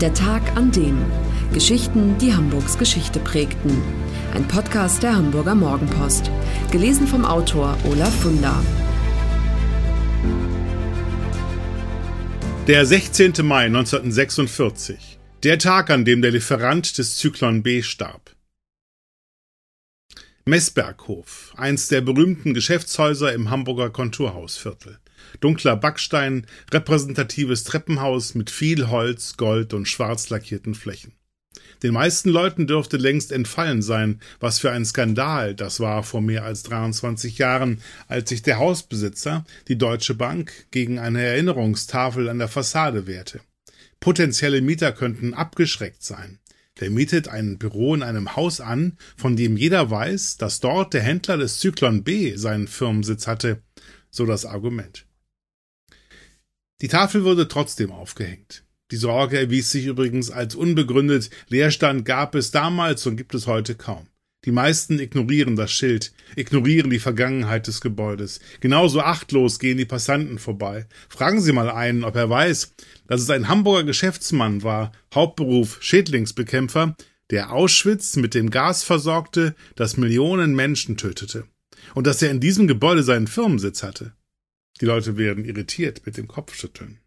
Der Tag an dem. Geschichten, die Hamburgs Geschichte prägten. Ein Podcast der Hamburger Morgenpost. Gelesen vom Autor Olaf Funder. Der 16. Mai 1946. Der Tag, an dem der Lieferant des Zyklon B starb. Messberghof, eins der berühmten Geschäftshäuser im Hamburger Konturhausviertel dunkler Backstein, repräsentatives Treppenhaus mit viel Holz, Gold und schwarz lackierten Flächen. Den meisten Leuten dürfte längst entfallen sein, was für ein Skandal das war vor mehr als 23 Jahren, als sich der Hausbesitzer, die Deutsche Bank, gegen eine Erinnerungstafel an der Fassade wehrte. Potenzielle Mieter könnten abgeschreckt sein. Wer mietet ein Büro in einem Haus an, von dem jeder weiß, dass dort der Händler des Zyklon B seinen Firmensitz hatte? So das Argument. Die Tafel wurde trotzdem aufgehängt. Die Sorge erwies sich übrigens als unbegründet. Leerstand gab es damals und gibt es heute kaum. Die meisten ignorieren das Schild, ignorieren die Vergangenheit des Gebäudes. Genauso achtlos gehen die Passanten vorbei. Fragen Sie mal einen, ob er weiß, dass es ein Hamburger Geschäftsmann war, Hauptberuf Schädlingsbekämpfer, der Auschwitz mit dem Gas versorgte, das Millionen Menschen tötete. Und dass er in diesem Gebäude seinen Firmensitz hatte. Die Leute werden irritiert mit dem Kopfschütteln.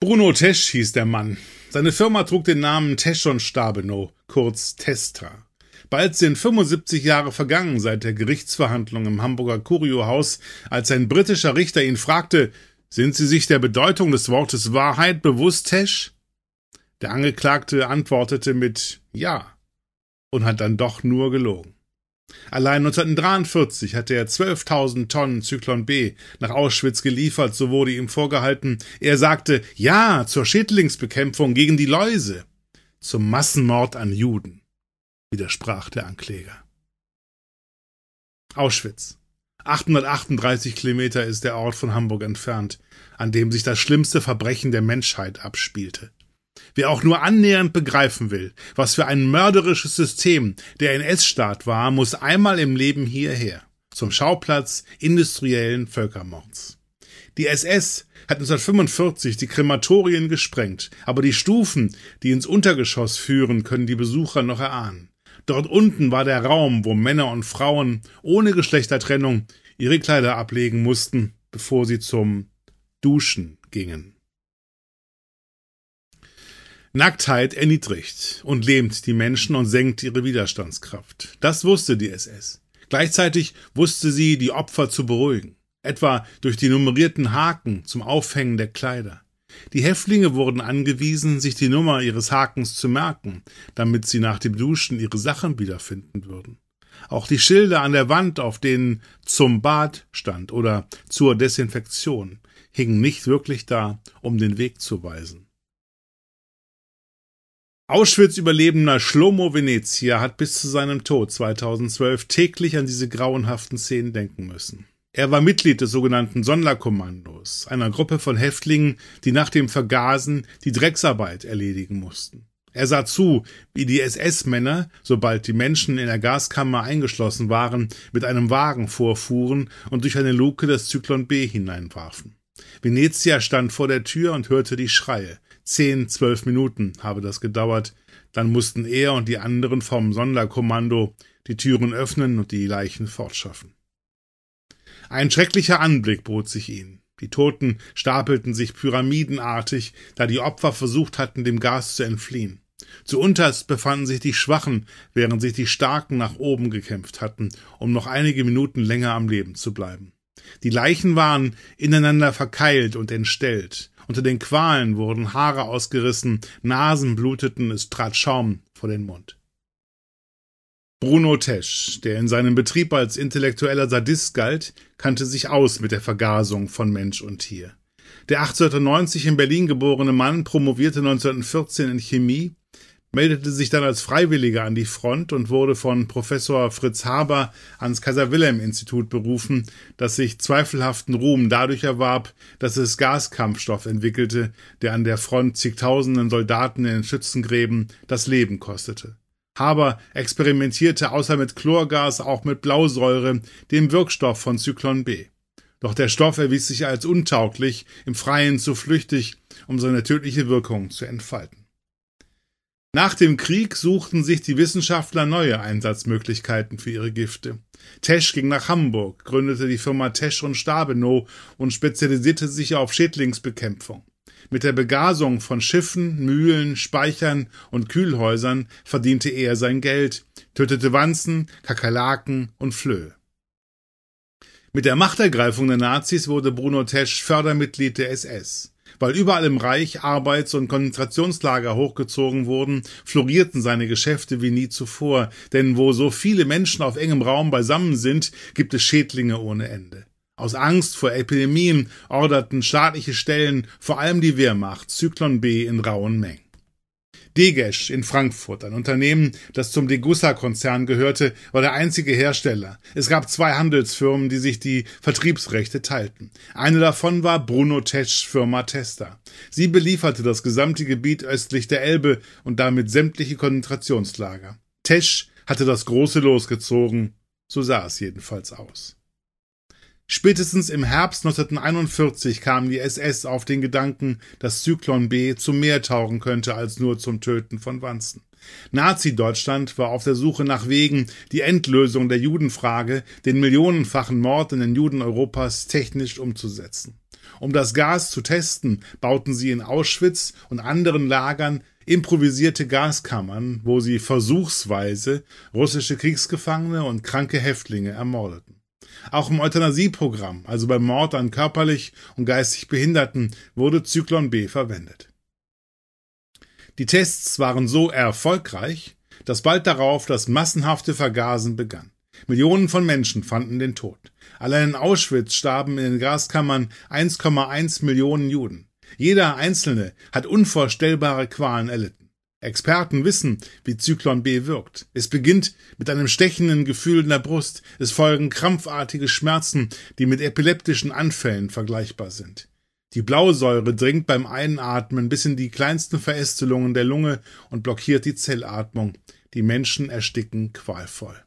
Bruno Tesch hieß der Mann. Seine Firma trug den Namen Tesch und Stabenow, kurz Testra. Bald sind 75 Jahre vergangen seit der Gerichtsverhandlung im Hamburger Kuriohaus, als ein britischer Richter ihn fragte, sind Sie sich der Bedeutung des Wortes Wahrheit bewusst, Tesch? Der Angeklagte antwortete mit Ja und hat dann doch nur gelogen. Allein 1943 hatte er 12.000 Tonnen Zyklon B nach Auschwitz geliefert, so wurde ihm vorgehalten. Er sagte Ja zur Schädlingsbekämpfung gegen die Läuse, zum Massenmord an Juden, widersprach der Ankläger. Auschwitz. 838 Kilometer ist der Ort von Hamburg entfernt, an dem sich das schlimmste Verbrechen der Menschheit abspielte. Wer auch nur annähernd begreifen will, was für ein mörderisches System der NS-Staat war, muss einmal im Leben hierher, zum Schauplatz industriellen Völkermords. Die SS hat 1945 die Krematorien gesprengt, aber die Stufen, die ins Untergeschoss führen, können die Besucher noch erahnen. Dort unten war der Raum, wo Männer und Frauen ohne Geschlechtertrennung ihre Kleider ablegen mussten, bevor sie zum Duschen gingen. Nacktheit erniedrigt und lähmt die Menschen und senkt ihre Widerstandskraft. Das wusste die SS. Gleichzeitig wusste sie, die Opfer zu beruhigen, etwa durch die nummerierten Haken zum Aufhängen der Kleider. Die Häftlinge wurden angewiesen, sich die Nummer ihres Hakens zu merken, damit sie nach dem Duschen ihre Sachen wiederfinden würden. Auch die Schilder an der Wand, auf denen zum Bad stand oder zur Desinfektion, hingen nicht wirklich da, um den Weg zu weisen. Auschwitz-Überlebender Schlomo Venezia hat bis zu seinem Tod 2012 täglich an diese grauenhaften Szenen denken müssen. Er war Mitglied des sogenannten Sonderkommandos, einer Gruppe von Häftlingen, die nach dem Vergasen die Drecksarbeit erledigen mussten. Er sah zu, wie die SS-Männer, sobald die Menschen in der Gaskammer eingeschlossen waren, mit einem Wagen vorfuhren und durch eine Luke das Zyklon B hineinwarfen. Venezia stand vor der Tür und hörte die Schreie. 10, 12 Minuten habe das gedauert. Dann mussten er und die anderen vom Sonderkommando die Türen öffnen und die Leichen fortschaffen. Ein schrecklicher Anblick bot sich ihnen. Die Toten stapelten sich pyramidenartig, da die Opfer versucht hatten, dem Gas zu entfliehen. Zu unterst befanden sich die Schwachen, während sich die Starken nach oben gekämpft hatten, um noch einige Minuten länger am Leben zu bleiben. Die Leichen waren ineinander verkeilt und entstellt. Unter den Qualen wurden Haare ausgerissen, Nasen bluteten, es trat Schaum vor den Mund. Bruno Tesch, der in seinem Betrieb als intellektueller Sadist galt, kannte sich aus mit der Vergasung von Mensch und Tier. Der 1890 in Berlin geborene Mann promovierte 1914 in Chemie, meldete sich dann als Freiwilliger an die Front und wurde von Professor Fritz Haber ans Kaiser-Wilhelm-Institut berufen, das sich zweifelhaften Ruhm dadurch erwarb, dass es Gaskampfstoff entwickelte, der an der Front zigtausenden Soldaten in den Schützengräben das Leben kostete. Haber experimentierte außer mit Chlorgas auch mit Blausäure, dem Wirkstoff von Zyklon B. Doch der Stoff erwies sich als untauglich, im Freien zu flüchtig, um seine tödliche Wirkung zu entfalten. Nach dem Krieg suchten sich die Wissenschaftler neue Einsatzmöglichkeiten für ihre Gifte. Tesch ging nach Hamburg, gründete die Firma Tesch und Stabenow und spezialisierte sich auf Schädlingsbekämpfung. Mit der Begasung von Schiffen, Mühlen, Speichern und Kühlhäusern verdiente er sein Geld, tötete Wanzen, Kakerlaken und Flöhe. Mit der Machtergreifung der Nazis wurde Bruno Tesch Fördermitglied der SS. Weil überall im Reich Arbeits- und Konzentrationslager hochgezogen wurden, florierten seine Geschäfte wie nie zuvor, denn wo so viele Menschen auf engem Raum beisammen sind, gibt es Schädlinge ohne Ende. Aus Angst vor Epidemien orderten staatliche Stellen, vor allem die Wehrmacht, Zyklon B in rauen Mengen. Degesch in Frankfurt, ein Unternehmen, das zum Degussa-Konzern gehörte, war der einzige Hersteller. Es gab zwei Handelsfirmen, die sich die Vertriebsrechte teilten. Eine davon war Bruno Tesch Firma Testa. Sie belieferte das gesamte Gebiet östlich der Elbe und damit sämtliche Konzentrationslager. Tesch hatte das große Los gezogen, so sah es jedenfalls aus. Spätestens im Herbst 1941 kam die SS auf den Gedanken, dass Zyklon B zu mehr taugen könnte als nur zum Töten von Wanzen. Nazi-Deutschland war auf der Suche nach Wegen, die Endlösung der Judenfrage, den millionenfachen Mord in den Juden Europas technisch umzusetzen. Um das Gas zu testen, bauten sie in Auschwitz und anderen Lagern improvisierte Gaskammern, wo sie versuchsweise russische Kriegsgefangene und kranke Häftlinge ermordeten. Auch im Euthanasieprogramm, also beim Mord an körperlich und geistig Behinderten, wurde Zyklon B verwendet. Die Tests waren so erfolgreich, dass bald darauf das massenhafte Vergasen begann. Millionen von Menschen fanden den Tod. Allein in Auschwitz starben in den Gaskammern 1,1 Millionen Juden. Jeder Einzelne hat unvorstellbare Qualen erlitten. Experten wissen, wie Zyklon B wirkt. Es beginnt mit einem stechenden Gefühl in der Brust. Es folgen krampfartige Schmerzen, die mit epileptischen Anfällen vergleichbar sind. Die Blausäure dringt beim Einatmen bis in die kleinsten Verästelungen der Lunge und blockiert die Zellatmung. Die Menschen ersticken qualvoll.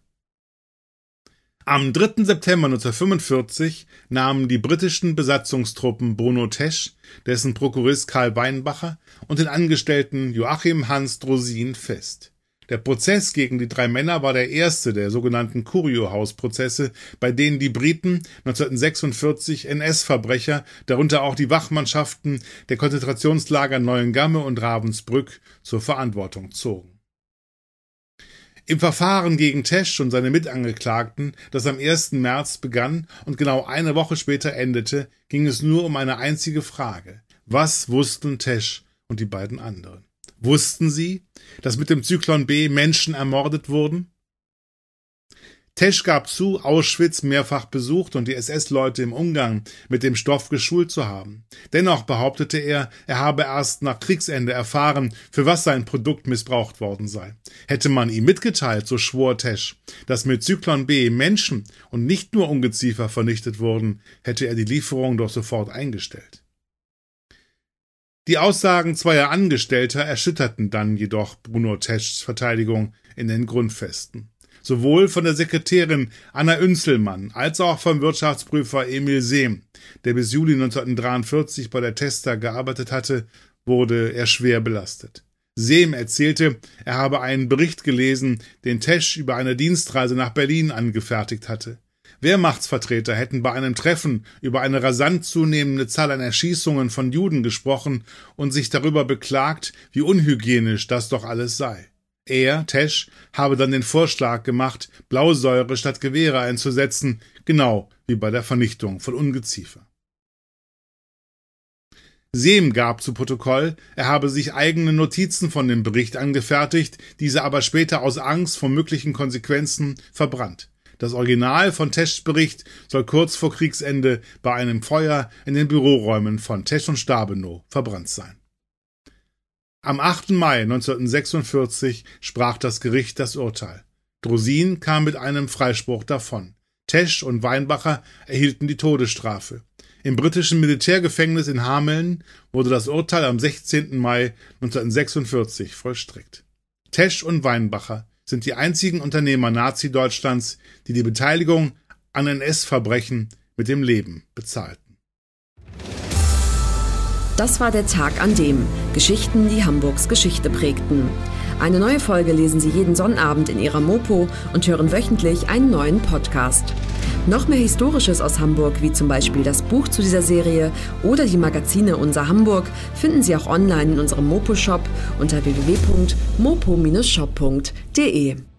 Am 3. September 1945 nahmen die britischen Besatzungstruppen Bruno Tesch, dessen Prokurist Karl Weinbacher und den Angestellten Joachim Hans Drosin fest. Der Prozess gegen die drei Männer war der erste der sogenannten Curio-Haus-Prozesse, bei denen die Briten 1946 NS-Verbrecher, darunter auch die Wachmannschaften der Konzentrationslager Neuengamme und Ravensbrück, zur Verantwortung zogen im Verfahren gegen Tesch und seine Mitangeklagten, das am 1. März begann und genau eine Woche später endete, ging es nur um eine einzige Frage. Was wussten Tesch und die beiden anderen? Wussten sie, dass mit dem Zyklon B Menschen ermordet wurden? Tesch gab zu, Auschwitz mehrfach besucht und die SS-Leute im Umgang mit dem Stoff geschult zu haben. Dennoch behauptete er, er habe erst nach Kriegsende erfahren, für was sein Produkt missbraucht worden sei. Hätte man ihm mitgeteilt, so schwor Tesch, dass mit Zyklon B Menschen und nicht nur Ungeziefer vernichtet wurden, hätte er die Lieferung doch sofort eingestellt. Die Aussagen zweier Angestellter erschütterten dann jedoch Bruno Teschs Verteidigung in den Grundfesten sowohl von der Sekretärin AnnaÜnzelmann als auch vom Wirtschaftsprüfer Emil Sehm, der bis Juli 1943 bei der Testa gearbeitet hatte, wurde er schwer belastet. Sehm erzählte, er habe einen Bericht gelesen, den Tesch über eine Dienstreise nach Berlin angefertigt hatte. Wehrmachtsvertreter hätten bei einem Treffen über eine rasant zunehmende Zahl an Erschießungen von Juden gesprochen und sich darüber beklagt, wie unhygienisch das doch alles sei. Er, Tesch, habe dann den Vorschlag gemacht, Blausäure statt Gewehre einzusetzen, genau wie bei der Vernichtung von Ungeziefer. Sehm gab zu Protokoll, er habe sich eigene Notizen von dem Bericht angefertigt, diese aber später aus Angst vor möglichen Konsequenzen verbrannt. Das Original von Teschs Bericht soll kurz vor Kriegsende bei einem Feuer in den Büroräumen von Tesch und Stabenow verbrannt sein. Am 8. Mai 1946 sprach das Gericht das Urteil. Drosin kam mit einem Freispruch davon. Tesch und Weinbacher erhielten die Todesstrafe. Im britischen Militärgefängnis in Hameln wurde das Urteil am 16. Mai 1946 vollstreckt. Tesch und Weinbacher sind die einzigen Unternehmer Nazi-Deutschlands, die die Beteiligung an NS-Verbrechen mit dem Leben bezahlt. Das war der Tag an dem Geschichten, die Hamburgs Geschichte prägten. Eine neue Folge lesen Sie jeden Sonnabend in Ihrer Mopo und hören wöchentlich einen neuen Podcast. Noch mehr Historisches aus Hamburg, wie zum Beispiel das Buch zu dieser Serie oder die Magazine Unser Hamburg, finden Sie auch online in unserem Mopo-Shop unter www.mopo-shop.de.